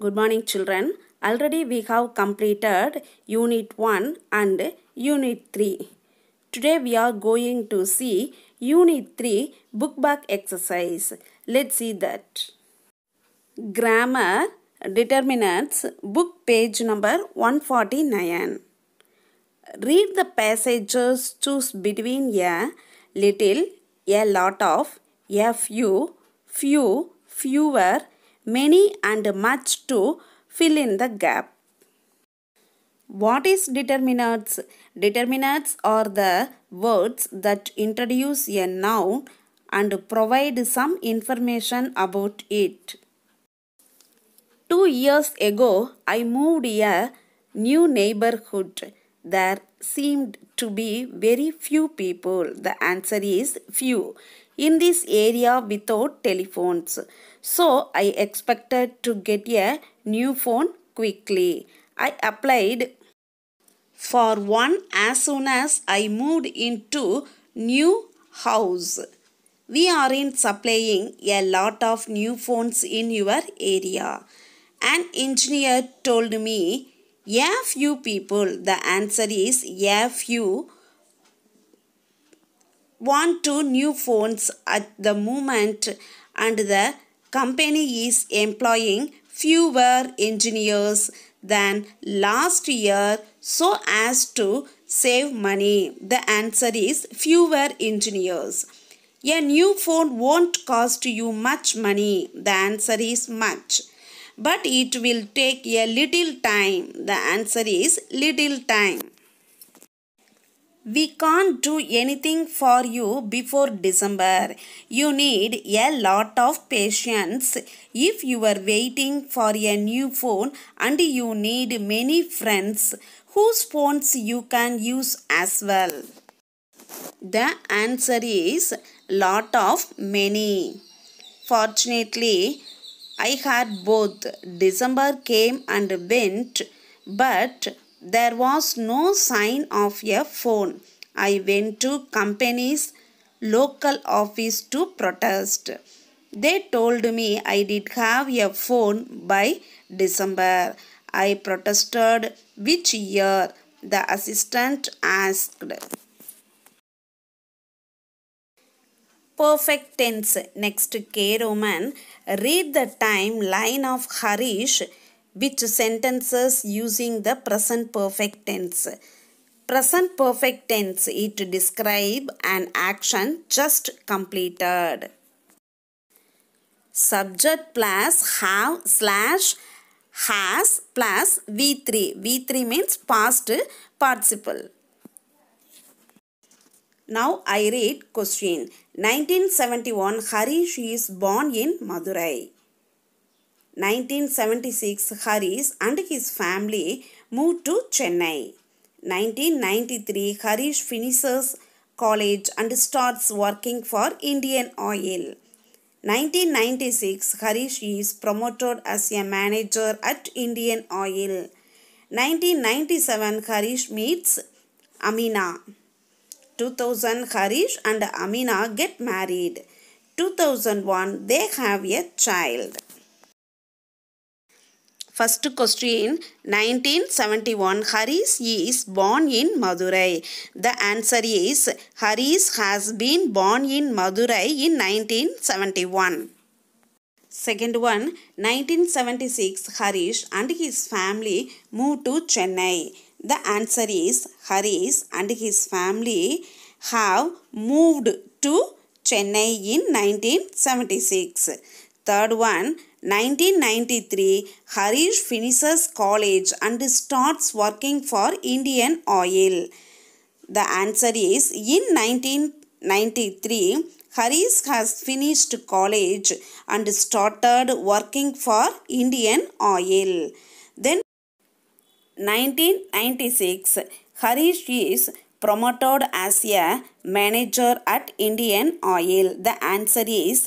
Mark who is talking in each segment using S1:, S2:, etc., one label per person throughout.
S1: Good morning children. Already we have completed Unit 1 and Unit 3. Today we are going to see Unit 3 book back exercise. Let's see that. Grammar determinants book page number 149. Read the passages choose between a little, a lot of, a few, few, fewer, many and much to fill in the gap. What is determinants? Determinants are the words that introduce a noun and provide some information about it. Two years ago, I moved a new neighborhood. There seemed to be very few people. The answer is few in this area without telephones. So I expected to get a new phone quickly. I applied for one as soon as I moved into new house. We are in supplying a lot of new phones in your area. An engineer told me a few people. The answer is a few want two new phones at the moment and the company is employing fewer engineers than last year so as to save money? The answer is fewer engineers. A new phone won't cost you much money. The answer is much. But it will take a little time. The answer is little time. We can't do anything for you before December. You need a lot of patience. If you are waiting for a new phone and you need many friends whose phones you can use as well. The answer is lot of many. Fortunately, I had both. December came and went, but there was no sign of a phone. I went to company's local office to protest. They told me I did have a phone by December. I protested which year? The assistant asked. Perfect tense. Next K Roman. Read the timeline of Harish with sentences using the present perfect tense. Present perfect tense, it describe an action just completed. Subject plus have slash has plus V3. V3 means past participle. Now I read question. 1971 Harish is born in Madurai. 1976 Harish and his family moved to Chennai. 1993 Harish finishes college and starts working for Indian Oil. 1996 Harish is promoted as a manager at Indian Oil. 1997 Harish meets Amina. 2000 Harish and Amina get married. 2001 they have a child. First question 1971 Harish is born in Madurai. The answer is Harish has been born in Madurai in 1971. Second one 1976 Harish and his family moved to Chennai. The answer is Harish and his family have moved to Chennai in 1976. Third one 1993, Harish finishes college and starts working for Indian Oil. The answer is in 1993, Harish has finished college and started working for Indian Oil. Then 1996, Harish is promoted as a manager at Indian Oil? The answer is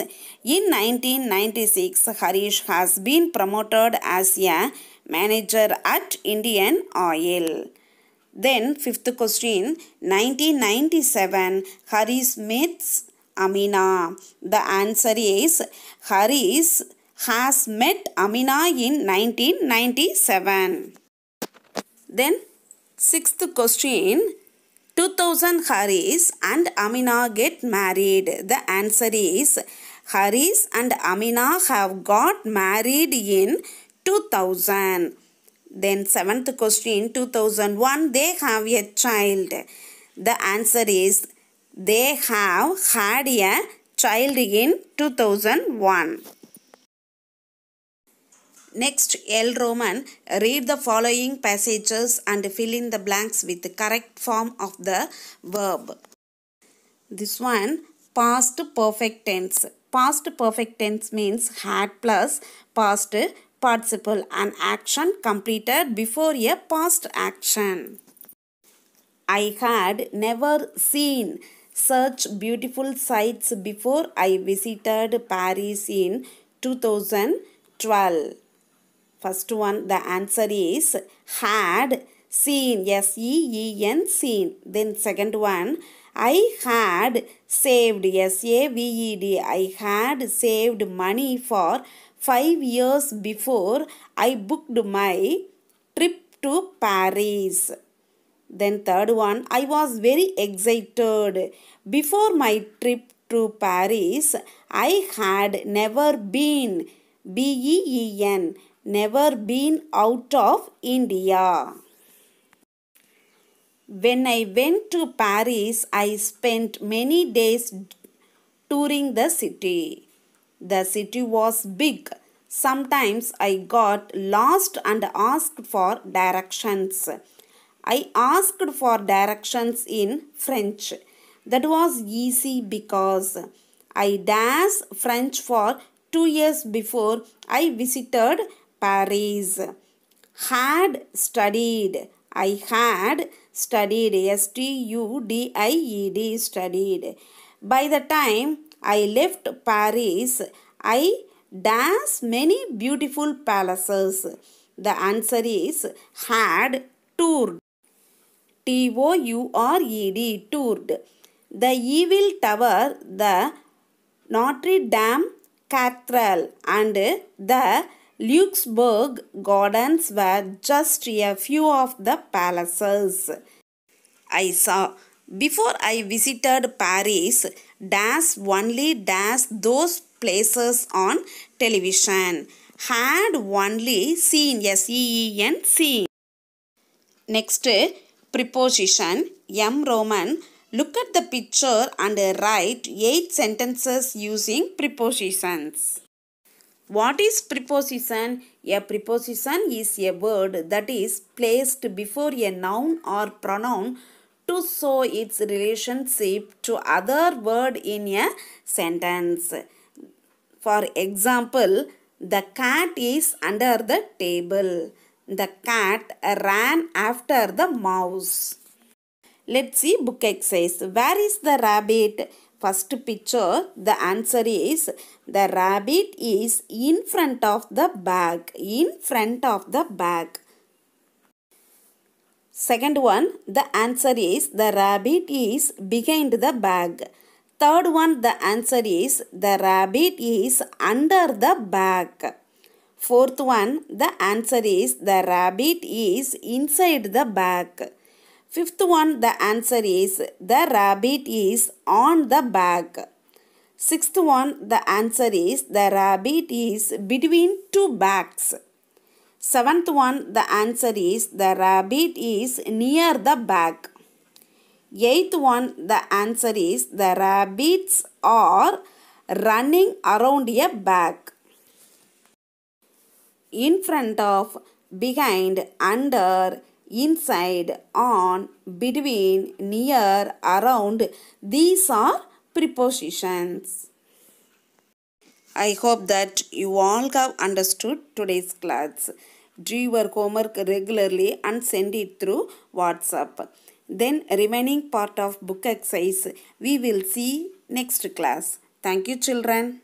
S1: in 1996, Harish has been promoted as a manager at Indian Oil. Then, fifth question 1997, Harish meets Amina. The answer is Harish has met Amina in 1997. Then, sixth question 2000 Haris and Amina get married. The answer is Haris and Amina have got married in 2000. Then seventh question 2001 they have a child. The answer is they have had a child in 2001. Next, L. Roman, read the following passages and fill in the blanks with the correct form of the verb. This one, past perfect tense. Past perfect tense means had plus past participle, an action completed before a past action. I had never seen such beautiful sights before I visited Paris in 2012. First one, the answer is had seen. Yes, E-E-N, seen. Then second one, I had saved. Yes, A-V-E-D, I had saved money for five years before I booked my trip to Paris. Then third one, I was very excited. Before my trip to Paris, I had never been. B-E-E-N never been out of India. When I went to Paris, I spent many days touring the city. The city was big. Sometimes I got lost and asked for directions. I asked for directions in French. That was easy because I danced French for two years before I visited Paris. Had studied. I had studied. S T U D I E D. Studied. By the time I left Paris, I danced many beautiful palaces. The answer is had toured. T O U R E D. Toured. The Evil Tower, the Notre Dame Cathedral, and the Luxembourg gardens were just a few of the palaces. I saw. Before I visited Paris, dash only dash those places on television. Had only seen, yes, seen. Next, preposition, M Roman. Look at the picture and write 8 sentences using prepositions. What is preposition? A preposition is a word that is placed before a noun or pronoun to show its relationship to other word in a sentence. For example, the cat is under the table. The cat ran after the mouse. Let's see book exercise. Where is the rabbit? first picture, the answer is the rabbit is in front of the bag. In front of the bag. Second one, the answer is the rabbit is behind the bag. Third one, the answer is the rabbit is under the bag. Fourth one, the answer is the rabbit is inside the bag. Fifth one, the answer is the rabbit is on the back. Sixth one, the answer is the rabbit is between two bags. Seventh one, the answer is the rabbit is near the back. Eighth one, the answer is the rabbits are running around a bag. In front of, behind, under, inside, on, between, near, around. These are prepositions. I hope that you all have understood today's class. Do your homework regularly and send it through WhatsApp. Then remaining part of book exercise we will see next class. Thank you children.